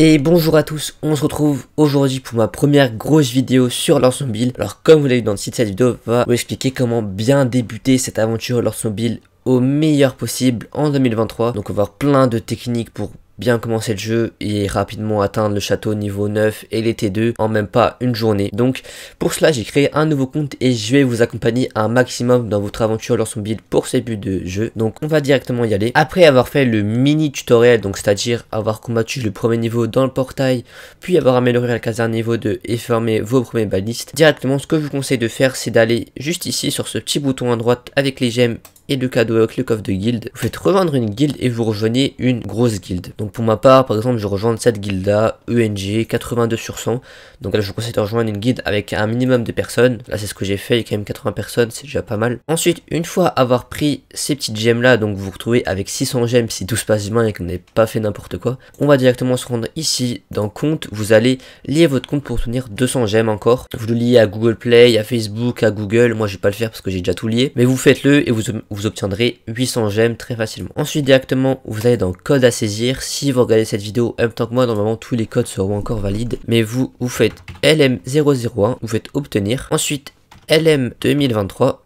Et bonjour à tous, on se retrouve aujourd'hui pour ma première grosse vidéo sur Mobile. Alors comme vous l'avez vu dans le site, cette vidéo va vous expliquer comment bien débuter cette aventure Mobile au meilleur possible en 2023. Donc on va avoir plein de techniques pour bien commencer le jeu et rapidement atteindre le château niveau 9 et les T2 en même pas une journée. Donc pour cela j'ai créé un nouveau compte et je vais vous accompagner un maximum dans votre aventure dans son build pour ces buts de jeu. Donc on va directement y aller. Après avoir fait le mini tutoriel, donc c'est-à-dire avoir combattu le premier niveau dans le portail, puis avoir amélioré la caserne niveau 2 et formé vos premiers balistes, directement ce que je vous conseille de faire c'est d'aller juste ici sur ce petit bouton à droite avec les gemmes et le cadeau avec le coffre de guild, vous faites revendre une guilde et vous rejoignez une grosse guilde. Donc pour ma part, par exemple, je rejoins cette guilde là, ENG, 82 sur 100. Donc là, je vous conseille de rejoindre une guilde avec un minimum de personnes. Là, c'est ce que j'ai fait, il y a quand même 80 personnes, c'est déjà pas mal. Ensuite, une fois avoir pris ces petites gemmes là, donc vous vous retrouvez avec 600 gemmes si tout se passe bien et que vous n'avez pas fait n'importe quoi, on va directement se rendre ici dans compte, vous allez lier votre compte pour obtenir 200 gemmes encore. Vous le liez à Google Play, à Facebook, à Google. Moi, je vais pas le faire parce que j'ai déjà tout lié, mais vous faites-le et vous obtiendrez 800 gemmes très facilement. Ensuite directement vous allez dans code à saisir, si vous regardez cette vidéo en même temps que moi normalement tous les codes seront encore valides, mais vous, vous faites LM001, vous faites obtenir, ensuite LM 2023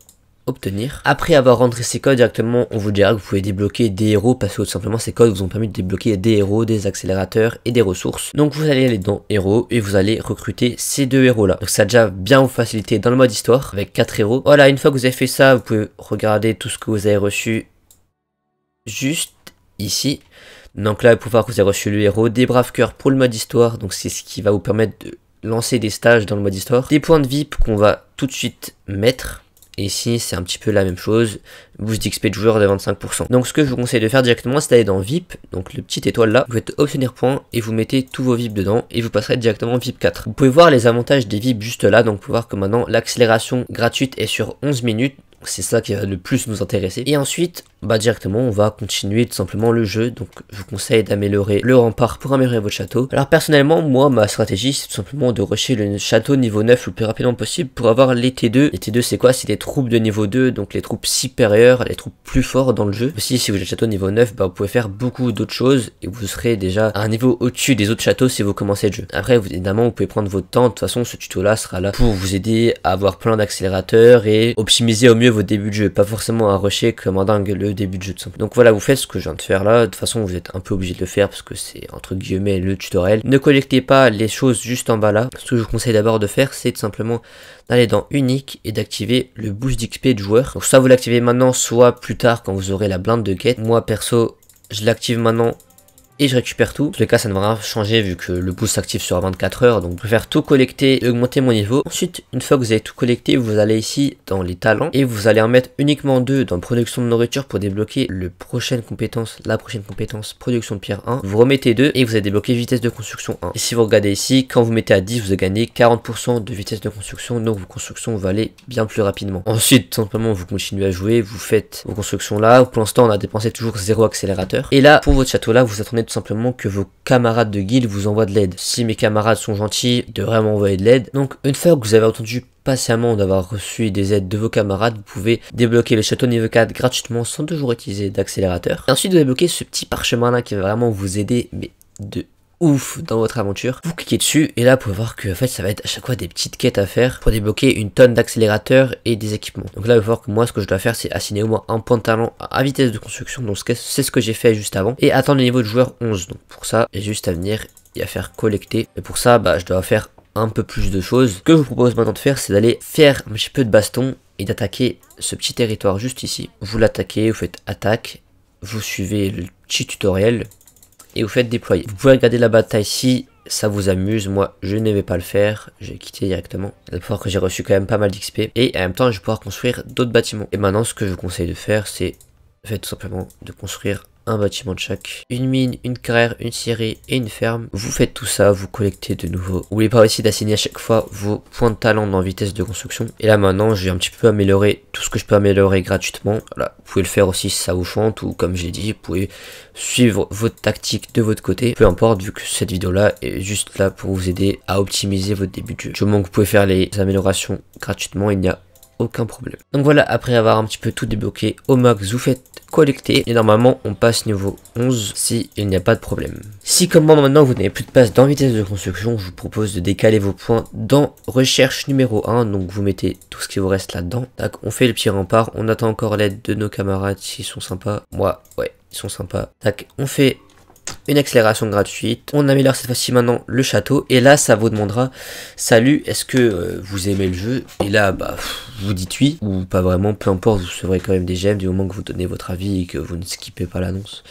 obtenir. Après avoir rentré ces codes directement, on vous dira que vous pouvez débloquer des héros parce que tout simplement ces codes vous ont permis de débloquer des héros, des accélérateurs et des ressources. Donc vous allez aller dans héros et vous allez recruter ces deux héros là. Donc ça a déjà bien vous facilité dans le mode histoire avec quatre héros. Voilà, une fois que vous avez fait ça, vous pouvez regarder tout ce que vous avez reçu juste ici. Donc là, vous pouvez voir que vous avez reçu le héros des braves cœurs pour le mode histoire. Donc c'est ce qui va vous permettre de lancer des stages dans le mode histoire. Des points de VIP qu'on va tout de suite mettre. Et ici, c'est un petit peu la même chose, boost XP de joueur de 25%. Donc ce que je vous conseille de faire directement, c'est d'aller dans VIP, donc le petit étoile là, vous faites obtenir point et vous mettez tous vos VIP dedans et vous passerez directement VIP 4. Vous pouvez voir les avantages des VIP juste là, donc vous pouvez voir que maintenant l'accélération gratuite est sur 11 minutes, c'est ça qui va le plus nous intéresser. Et ensuite, bah directement on va continuer tout simplement le jeu donc je vous conseille d'améliorer le rempart pour améliorer votre château alors personnellement moi ma stratégie c'est tout simplement de rusher le château niveau 9 le plus rapidement possible pour avoir les T2 les T2 c'est quoi c'est les troupes de niveau 2 donc les troupes supérieures les troupes plus fortes dans le jeu aussi si vous avez le château niveau 9 bah vous pouvez faire beaucoup d'autres choses et vous serez déjà à un niveau au-dessus des autres châteaux si vous commencez le jeu après évidemment vous pouvez prendre votre temps de toute façon ce tuto là sera là pour vous aider à avoir plein d'accélérateurs et optimiser au mieux vos débuts de jeu pas forcément à rusher comme un dingue le début de jeu de simple Donc voilà, vous faites ce que je viens de faire là. De toute façon, vous êtes un peu obligé de le faire parce que c'est entre guillemets le tutoriel. Ne collectez pas les choses juste en bas là. Ce que je vous conseille d'abord de faire, c'est simplement d'aller dans unique et d'activer le boost d'XP de joueur. Donc soit vous l'activez maintenant, soit plus tard quand vous aurez la blinde de quête. Moi perso, je l'active maintenant et je récupère tout. En tous cas, ça ne va rien changer vu que le boost s'active sur 24 heures, donc je préfère tout collecter et augmenter mon niveau. Ensuite, une fois que vous avez tout collecté, vous allez ici dans les talents et vous allez en mettre uniquement deux dans production de nourriture pour débloquer le prochaine compétence, la prochaine compétence production de pierre 1. Vous remettez 2 et vous allez débloquer vitesse de construction 1. Et si vous regardez ici, quand vous mettez à 10, vous avez gagné 40% de vitesse de construction, donc vos constructions vont aller bien plus rapidement. Ensuite, simplement, vous continuez à jouer, vous faites vos constructions là. Pour l'instant, on a dépensé toujours zéro accélérateur. Et là, pour votre château là, vous attendez tout simplement que vos camarades de guilde vous envoient de l'aide. Si mes camarades sont gentils, de vraiment envoyer de l'aide. Donc une fois que vous avez entendu patiemment d'avoir reçu des aides de vos camarades, vous pouvez débloquer le château niveau 4 gratuitement sans toujours utiliser d'accélérateur. Ensuite, vous débloquez ce petit parchemin là qui va vraiment vous aider mais de ouf dans votre aventure. Vous cliquez dessus et là vous pouvez voir que en fait ça va être à chaque fois des petites quêtes à faire pour débloquer une tonne d'accélérateurs et des équipements. Donc là vous pouvez voir que moi ce que je dois faire c'est assigner au moins un point de talent à vitesse de construction. Donc c'est ce que j'ai fait juste avant et attendre le niveau de joueur 11. Donc pour ça j'ai juste à venir et à faire collecter. Et pour ça bah je dois faire un peu plus de choses. Ce que je vous propose maintenant de faire c'est d'aller faire un petit peu de baston et d'attaquer ce petit territoire juste ici. Vous l'attaquez, vous faites attaque, vous suivez le petit tutoriel et vous faites déployer. Vous pouvez regarder la bataille si ça vous amuse. Moi, je ne vais pas le faire. J'ai quitté directement. Vous allez que j'ai reçu quand même pas mal d'XP. Et en même temps, je vais pouvoir construire d'autres bâtiments. Et maintenant, ce que je vous conseille de faire, c'est fait tout simplement de construire un bâtiment de chaque, une mine, une carrière, une série et une ferme. Vous faites tout ça, vous collectez de nouveau. N'oubliez pas aussi d'assigner à chaque fois vos points de talent dans vitesse de construction. Et là maintenant, j'ai un petit peu amélioré tout ce que je peux améliorer gratuitement. Voilà, vous pouvez le faire aussi si ça vous chante ou comme j'ai dit, vous pouvez suivre votre tactique de votre côté. Peu importe, vu que cette vidéo là est juste là pour vous aider à optimiser votre début de jeu. Du que vous pouvez faire les améliorations gratuitement, il n'y a aucun problème. Donc voilà, après avoir un petit peu tout débloqué, au max vous faites collecter et normalement on passe niveau 11 si il n'y a pas de problème. Si comme moi maintenant vous n'avez plus de passe dans vitesse de construction, je vous propose de décaler vos points dans recherche numéro 1, donc vous mettez tout ce qui vous reste là-dedans. Tac, on fait le petit rempart, on attend encore l'aide de nos camarades s'ils sont sympas. Moi, ouais, ils sont sympas. Tac, on fait une accélération gratuite. On améliore cette fois-ci maintenant le château. Et là, ça vous demandera, salut, est-ce que euh, vous aimez le jeu Et là, bah, vous dites oui, ou pas vraiment, peu importe, vous recevrez quand même des gemmes du moment que vous donnez votre avis et que vous ne skippez pas l'annonce.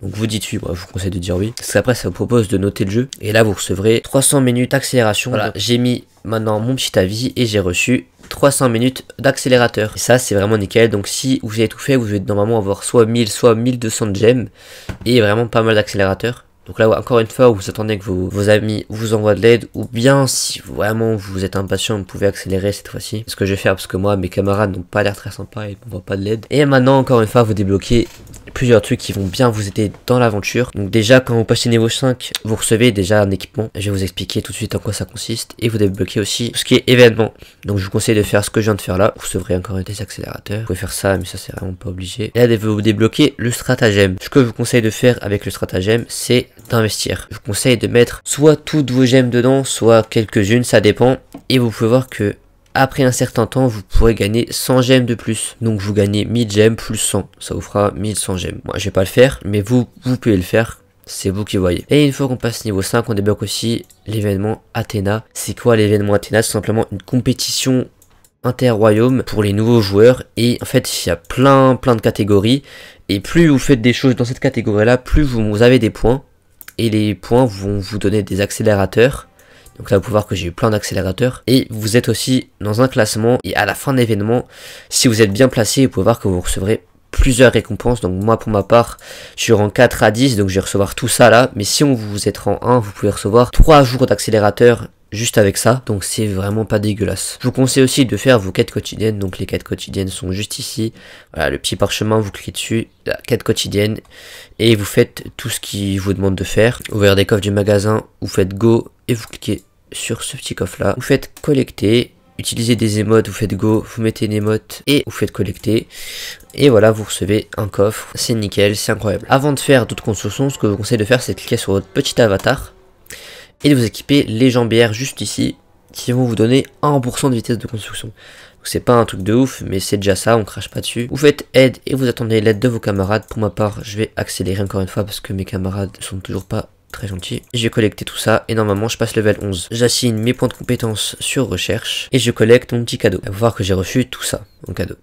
Donc vous dites oui, je vous conseille de dire oui. Parce qu'après ça vous propose de noter le jeu. Et là vous recevrez 300 minutes d'accélération. Voilà, j'ai mis maintenant mon petit avis et j'ai reçu 300 minutes d'accélérateur. ça, c'est vraiment nickel. Donc, si vous avez tout fait, vous allez normalement avoir soit 1000, soit 1200 gemmes et vraiment pas mal d'accélérateurs. Donc là, encore une fois, vous attendez que vos, amis vous envoient de l'aide, ou bien si vraiment vous êtes impatient, vous pouvez accélérer cette fois-ci. Ce que je vais faire, parce que moi, mes camarades n'ont pas l'air très sympas, et ne m'envoient pas de l'aide. Et maintenant, encore une fois, vous débloquez plusieurs trucs qui vont bien vous aider dans l'aventure. Donc déjà, quand vous passez niveau 5, vous recevez déjà un équipement. Je vais vous expliquer tout de suite en quoi ça consiste. Et vous débloquez aussi tout ce qui est événement. Donc je vous conseille de faire ce que je viens de faire là. Vous recevrez encore des accélérateurs. Vous pouvez faire ça, mais ça c'est vraiment pas obligé. Et là, vous débloquez le stratagème. Ce que je vous conseille de faire avec le stratagème, c'est d'investir. Je vous conseille de mettre soit toutes vos gemmes dedans, soit quelques-unes, ça dépend. Et vous pouvez voir que après un certain temps, vous pourrez gagner 100 gemmes de plus. Donc vous gagnez 1000 gemmes plus 100. Ça vous fera 1100 gemmes. Moi, je vais pas le faire, mais vous, vous pouvez le faire. C'est vous qui voyez. Et une fois qu'on passe niveau 5, on débloque aussi l'événement Athéna. C'est quoi l'événement Athéna C'est simplement une compétition inter-royaume pour les nouveaux joueurs. Et en fait, il y a plein, plein de catégories. Et plus vous faites des choses dans cette catégorie-là, plus vous avez des points. Et les points vont vous donner des accélérateurs donc là, vous pouvez voir que j'ai eu plein d'accélérateurs. Et vous êtes aussi dans un classement. Et à la fin d'événement si vous êtes bien placé, vous pouvez voir que vous recevrez plusieurs récompenses. Donc moi, pour ma part, je suis en 4 à 10. Donc je vais recevoir tout ça là. Mais si on vous êtes en 1, vous pouvez recevoir 3 jours d'accélérateur juste avec ça, donc c'est vraiment pas dégueulasse. Je vous conseille aussi de faire vos quêtes quotidiennes, donc les quêtes quotidiennes sont juste ici, voilà le petit parchemin, vous cliquez dessus, la quête quotidienne, et vous faites tout ce qu'il vous demande de faire. Ouvrir des coffres du magasin, vous faites go, et vous cliquez sur ce petit coffre là. Vous faites collecter, utilisez des émotes, vous faites go, vous mettez une émote et vous faites collecter. Et voilà, vous recevez un coffre, c'est nickel, c'est incroyable. Avant de faire d'autres constructions, ce que je vous conseille de faire, c'est de cliquer sur votre petit avatar et de vous équiper les jambières juste ici qui vont vous donner 1% de vitesse de construction. C'est pas un truc de ouf, mais c'est déjà ça, on crache pas dessus. Vous faites aide et vous attendez l'aide de vos camarades. Pour ma part, je vais accélérer encore une fois parce que mes camarades sont toujours pas très gentil. J'ai collecté tout ça et normalement je passe level 11. J'assigne mes points de compétence sur recherche et je collecte mon petit cadeau. Vous voir que j'ai reçu tout ça en cadeau.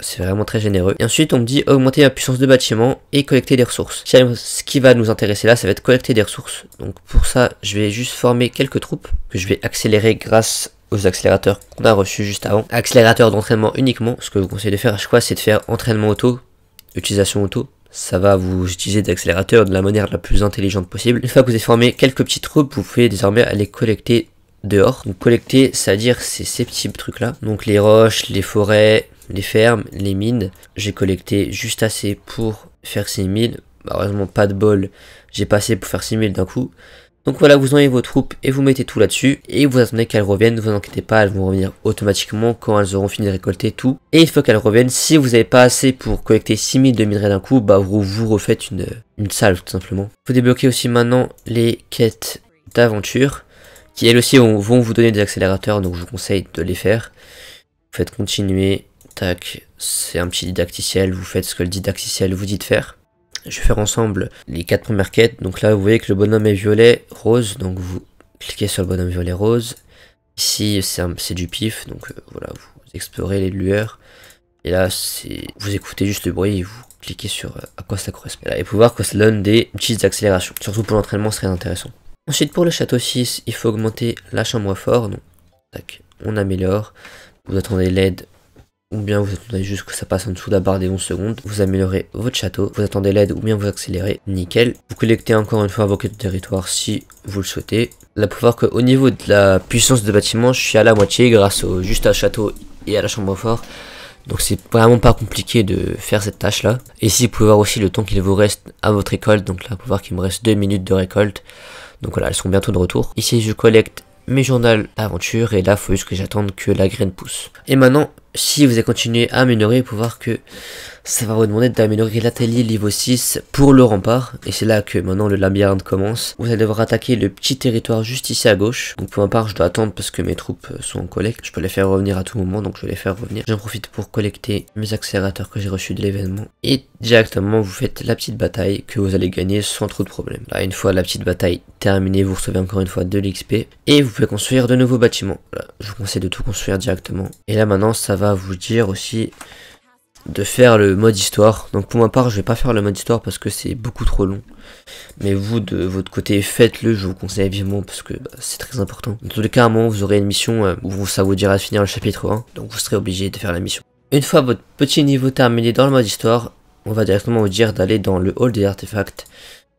C'est vraiment très généreux. Et ensuite, on me dit augmenter la puissance de bâtiment et collecter des ressources. Ce qui va nous intéresser là, ça va être collecter des ressources. Donc pour ça, je vais juste former quelques troupes que je vais accélérer grâce aux accélérateurs qu'on a reçus juste avant. Accélérateur d'entraînement uniquement. Ce que je vous conseille de faire à chaque fois, c'est de faire entraînement auto, utilisation auto, ça va vous utiliser d'accélérateur de la manière la plus intelligente possible. Une fois que vous avez formé quelques petites troupes, vous pouvez désormais aller collecter dehors. Donc collecter, c'est-à-dire c'est ces petits trucs là. Donc les roches, les forêts, les fermes, les mines. J'ai collecté juste assez pour faire 6000. Heureusement, pas de bol, j'ai passé pour faire 6000 d'un coup. Donc voilà, vous envoyez vos troupes et vous mettez tout là-dessus et vous attendez qu'elles reviennent, ne vous inquiétez pas, elles vont revenir automatiquement quand elles auront fini de récolter tout. Et il faut qu'elles reviennent, si vous n'avez pas assez pour collecter 6000 de minerais d'un coup, bah vous, vous refaites une, une salve tout simplement. Vous débloquez aussi maintenant les quêtes d'aventure qui elles aussi vont vous donner des accélérateurs, donc je vous conseille de les faire. Vous faites continuer, tac, c'est un petit didacticiel, vous faites ce que le didacticiel vous dit de faire. Je vais faire ensemble les quatre premières quêtes. Donc là, vous voyez que le bonhomme est violet, rose. Donc vous cliquez sur le bonhomme violet, rose. Ici, c'est du pif. Donc euh, voilà, vous explorez les lueurs. Et là, c'est vous écoutez juste le bruit et vous cliquez sur euh, à quoi ça correspond. Là, et pouvez voir que ça donne des petites accélérations. Surtout pour l'entraînement, ce serait intéressant. Ensuite, pour le château 6, il faut augmenter la chambre fort. Donc, on améliore. Vous attendez l'aide ou bien vous attendez juste que ça passe en dessous de la barre des 11 secondes, vous améliorez votre château, vous attendez l'aide ou bien vous accélérez, nickel. Vous collectez encore une fois vos quêtes de territoire si vous le souhaitez. Là pouvez voir qu'au niveau de la puissance de bâtiment, je suis à la moitié grâce au juste à château et à la chambre fort. Donc c'est vraiment pas compliqué de faire cette tâche là. Ici vous pouvez voir aussi le temps qu'il vous reste à votre récolte. Donc là vous pouvez voir qu'il me reste 2 minutes de récolte. Donc voilà, elles sont bientôt de retour. Ici je collecte mes journaux d'aventure. et là il faut juste que j'attende que la graine pousse. Et maintenant si vous avez continué à améliorer, vous pouvez voir que ça va vous demander d'améliorer l'atelier niveau 6 pour le rempart. Et c'est là que maintenant le labyrinthe commence. Vous allez devoir attaquer le petit territoire juste ici à gauche. Donc pour ma part, je dois attendre parce que mes troupes sont en collecte. Je peux les faire revenir à tout moment, donc je vais les faire revenir. J'en profite pour collecter mes accélérateurs que j'ai reçus de l'événement. Et directement, vous faites la petite bataille que vous allez gagner sans trop de problème. Là, une fois la petite bataille terminée, vous recevez encore une fois de l'XP. Et vous pouvez construire de nouveaux bâtiments. je vous conseille de tout construire directement. Et là maintenant, ça va vous dire aussi de faire le mode histoire. Donc pour ma part, je vais pas faire le mode histoire parce que c'est beaucoup trop long. Mais vous, de votre côté, faites-le, je vous conseille vivement parce que bah, c'est très important. Dans tous les cas, à un moment, vous aurez une mission euh, où ça vous dira de finir le chapitre 1, donc vous serez obligé de faire la mission. Une fois votre petit niveau terminé dans le mode histoire, on va directement vous dire d'aller dans le hall des artefacts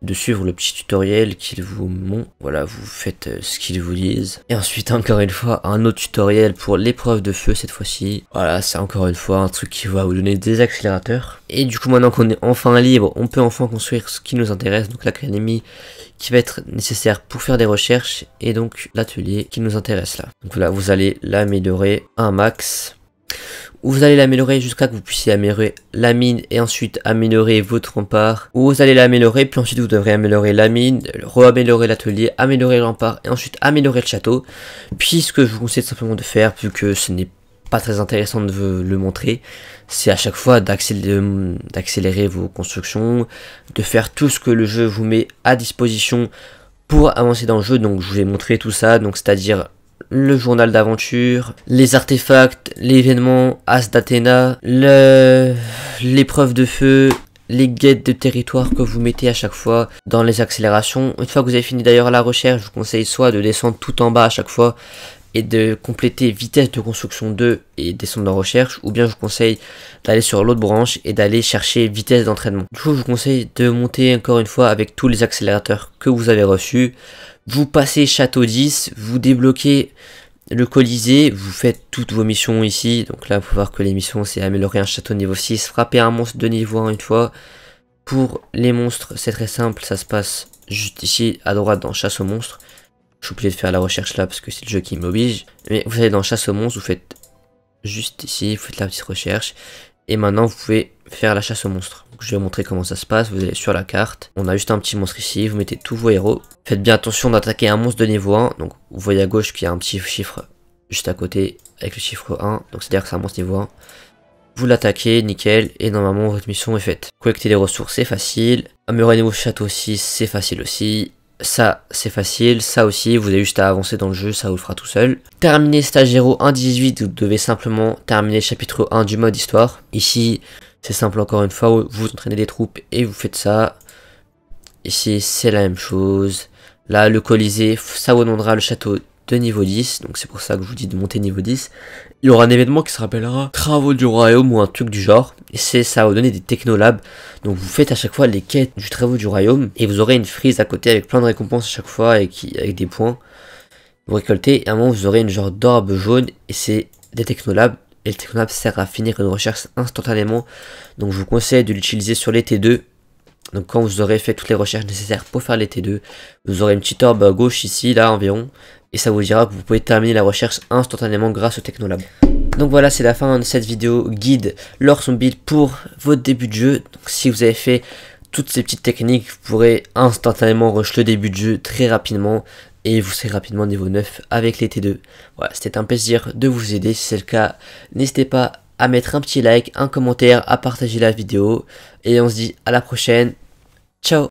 de suivre le petit tutoriel qu'il vous montre. Voilà, vous faites euh, ce qu'ils vous disent. Et ensuite, encore une fois, un autre tutoriel pour l'épreuve de feu cette fois-ci. Voilà, c'est encore une fois un truc qui va vous donner des accélérateurs. Et du coup, maintenant qu'on est enfin libre, on peut enfin construire ce qui nous intéresse, donc l'académie qui va être nécessaire pour faire des recherches et donc l'atelier qui nous intéresse là. Donc là, vous allez l'améliorer un max vous allez l'améliorer jusqu'à que vous puissiez améliorer la mine et ensuite améliorer votre rempart, ou vous allez l'améliorer, puis ensuite vous devrez améliorer la mine, re-améliorer l'atelier, améliorer le rempart et ensuite améliorer le château, puis ce que je vous conseille simplement de faire, vu que ce n'est pas très intéressant de le montrer, c'est à chaque fois d'accélérer vos constructions, de faire tout ce que le jeu vous met à disposition pour avancer dans le jeu, donc je vous ai montré tout ça, donc c'est-à-dire le journal d'aventure, les artefacts, l'événement, As d'Athéna, l'épreuve de feu, les guettes de territoire que vous mettez à chaque fois dans les accélérations. Une fois que vous avez fini d'ailleurs la recherche, je vous conseille soit de descendre tout en bas à chaque fois et de compléter vitesse de construction 2 et descendre en recherche, ou bien je vous conseille d'aller sur l'autre branche et d'aller chercher vitesse d'entraînement. Du coup, je vous conseille de monter encore une fois avec tous les accélérateurs que vous avez reçus. Vous passez château 10, vous débloquez le Colisée, vous faites toutes vos missions ici. Donc là, vous pouvez voir que les missions, c'est améliorer un château niveau 6, frapper un monstre de niveau 1 une fois. Pour les monstres, c'est très simple, ça se passe juste ici à droite dans chasse aux monstres. Je suis obligé de faire la recherche là parce que c'est le jeu qui m'oblige. Mais vous allez dans chasse aux monstres, vous faites juste ici, vous faites la petite recherche. Et maintenant vous pouvez faire la chasse aux monstres. je vais vous montrer comment ça se passe, vous allez sur la carte. On a juste un petit monstre ici, vous mettez tous vos héros. Faites bien attention d'attaquer un monstre de niveau 1. Donc vous voyez à gauche qu'il y a un petit chiffre juste à côté avec le chiffre 1. Donc c'est-à-dire que c'est un monstre niveau 1. Vous l'attaquez, nickel, et normalement votre mission est faite. Collecter les ressources, c'est facile. Améliorer vos château aussi, c'est facile aussi. Ça, c'est facile. Ça aussi, vous avez juste à avancer dans le jeu, ça vous fera tout seul. Terminer stage 18, vous devez simplement terminer chapitre 1 du mode histoire. Ici, c'est simple encore une fois, vous entraînez des troupes et vous faites ça. Ici, c'est la même chose. Là, le Colisée, ça vous donnera le château de niveau 10, donc c'est pour ça que je vous dis de monter niveau 10, il y aura un événement qui se rappellera Travaux du Royaume ou un truc du genre, et c'est ça va donner des technolabs, donc vous faites à chaque fois les quêtes du Travaux du Royaume, et vous aurez une frise à côté avec plein de récompenses à chaque fois, et qui, avec des points, vous récoltez, et à un moment vous aurez une genre d'orbe jaune, et c'est des technolabs, et le technolab sert à finir une recherche instantanément, donc je vous conseille de l'utiliser sur les T2, donc quand vous aurez fait toutes les recherches nécessaires pour faire les T2, vous aurez une petite orbe à gauche ici, là environ, et ça vous dira que vous pouvez terminer la recherche instantanément grâce au Technolab. Donc voilà, c'est la fin de cette vidéo guide lors son build pour votre début de jeu. Donc si vous avez fait toutes ces petites techniques, vous pourrez instantanément rush le début de jeu très rapidement et vous serez rapidement niveau 9 avec les T2. Voilà, c'était un plaisir de vous aider. Si c'est le cas, n'hésitez pas à mettre un petit like, un commentaire, à partager la vidéo. Et on se dit à la prochaine. Ciao